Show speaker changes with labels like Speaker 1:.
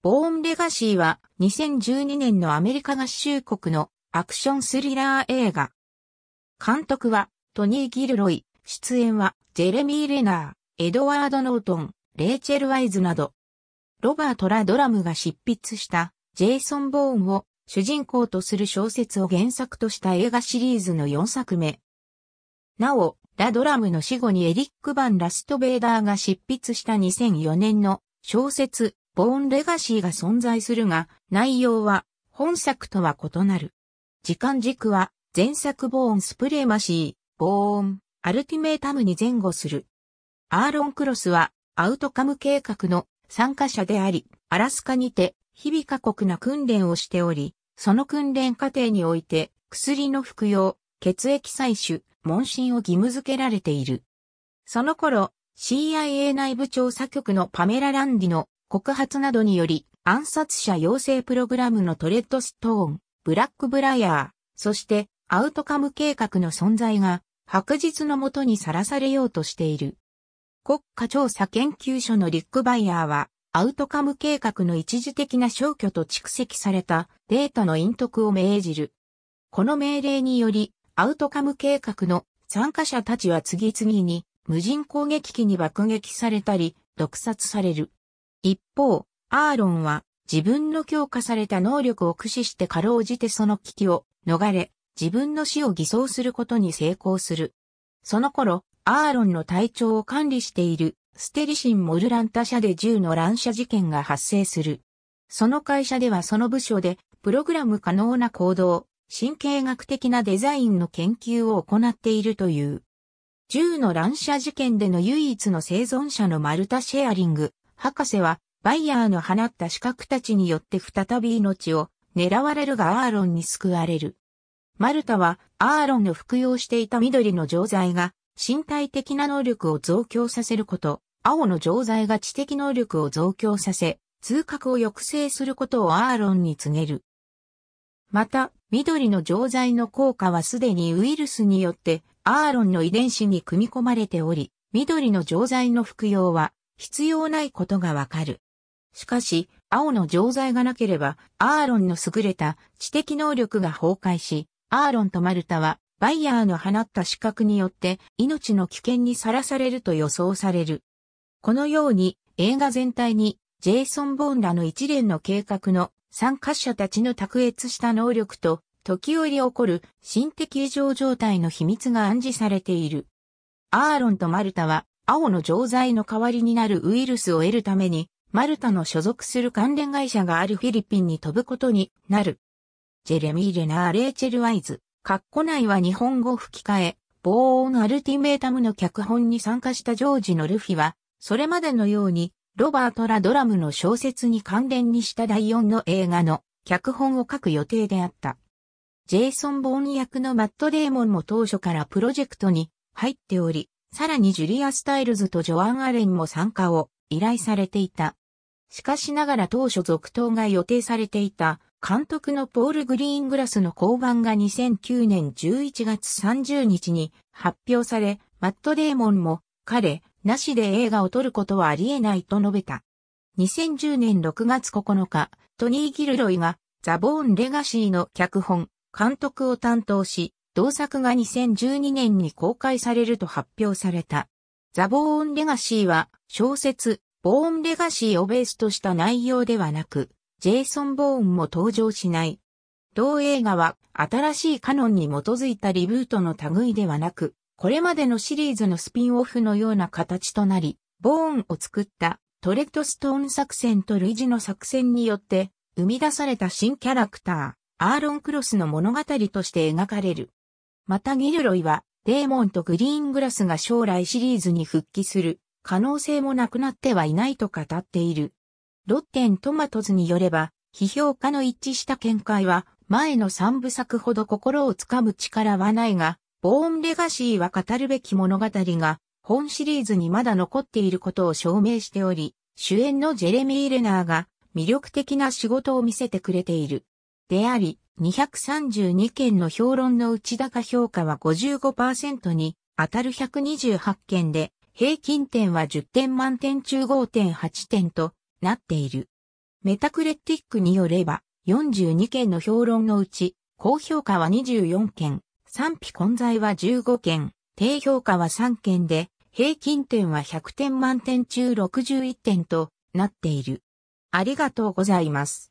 Speaker 1: ボーンレガシーは2012年のアメリカ合衆国のアクションスリラー映画。監督はトニー・ギルロイ、出演はジェレミー・レナー、エドワード・ノートン、レイチェル・ワイズなど、ロバート・ラ・ドラムが執筆したジェイソン・ボーンを主人公とする小説を原作とした映画シリーズの4作目。なお、ラ・ドラムの死後にエリック・バン・ラストベーダーが執筆した2004年の小説ボーンレガシーが存在するが、内容は本作とは異なる。時間軸は前作ボーンスプレーマシー、ボーン、アルティメータムに前後する。アーロン・クロスはアウトカム計画の参加者であり、アラスカにて日々過酷な訓練をしており、その訓練過程において薬の服用、血液採取、問診を義務付けられている。その頃、CIA 内部調査局のパメラ・ランディの告発などにより暗殺者養成プログラムのトレッドストーン、ブラックブライヤー、そしてアウトカム計画の存在が白日のもとにさらされようとしている。国家調査研究所のリックバイヤーは、アウトカム計画の一時的な消去と蓄積されたデータの隠匿を命じる。この命令により、アウトカム計画の参加者たちは次々に無人攻撃機に爆撃されたり、毒殺される。一方、アーロンは自分の強化された能力を駆使してかろうじてその危機を逃れ、自分の死を偽装することに成功する。その頃、アーロンの体調を管理しているステリシン・モルランタ社で銃の乱射事件が発生する。その会社ではその部署でプログラム可能な行動、神経学的なデザインの研究を行っているという。銃の乱射事件での唯一の生存者のマルタ・シェアリング博士は、バイヤーの放った資格たちによって再び命を狙われるがアーロンに救われる。マルタは、アーロンの服用していた緑の錠剤が、身体的な能力を増強させること、青の錠剤が知的能力を増強させ、通覚を抑制することをアーロンに告げる。また、緑の錠剤の効果はすでにウイルスによってアーロンの遺伝子に組み込まれており、緑の錠剤の服用は必要ないことがわかる。しかし、青の錠剤がなければ、アーロンの優れた知的能力が崩壊し、アーロンとマルタは、バイヤーの放った資格によって命の危険にさらされると予想される。このように映画全体にジェイソン・ボーンらの一連の計画の参加者たちの卓越した能力と時折起こる心的異常状態の秘密が暗示されている。アーロンとマルタは青の錠剤の代わりになるウイルスを得るために、マルタの所属する関連会社があるフィリピンに飛ぶことになる。ジェレミー・レナー・レイチェル・ワイズ、カッコ内は日本語吹き替え、防音アルティメータムの脚本に参加したジョージのルフィは、それまでのように、ロバート・ラドラムの小説に関連にした第4の映画の脚本を書く予定であった。ジェイソン・ボーン役のマット・デーモンも当初からプロジェクトに入っており、さらにジュリア・スタイルズとジョアン・アレンも参加を依頼されていた。しかしながら当初続投が予定されていた監督のポール・グリーングラスの降板が2009年11月30日に発表され、マット・デーモンも彼、なしで映画を撮ることはありえないと述べた。2010年6月9日、トニー・ギルロイがザ・ボーン・レガシーの脚本、監督を担当し、同作が2012年に公開されると発表された。ザ・ボーン・レガシーは小説、ボーン・レガシーをベースとした内容ではなく、ジェイソン・ボーンも登場しない。同映画は新しいカノンに基づいたリブートの類ではなく、これまでのシリーズのスピンオフのような形となり、ボーンを作ったトレッドストーン作戦と類似の作戦によって生み出された新キャラクター、アーロン・クロスの物語として描かれる。またギルロイは、デーモンとグリーングラスが将来シリーズに復帰する可能性もなくなってはいないと語っている。ロッテントマトズによれば、批評家の一致した見解は、前の三部作ほど心をつかむ力はないが、ボーンレガシーは語るべき物語が、本シリーズにまだ残っていることを証明しており、主演のジェレミー・レナーが魅力的な仕事を見せてくれている。であり、232件の評論の内高評価は55%に当たる128件で、平均点は10点満点中5.8点となっている。メタクレティックによれば、42件の評論のうち、高評価は24件、賛否混在は15件、低評価は3件で、平均点は100点満点中61点となっている。ありがとうございます。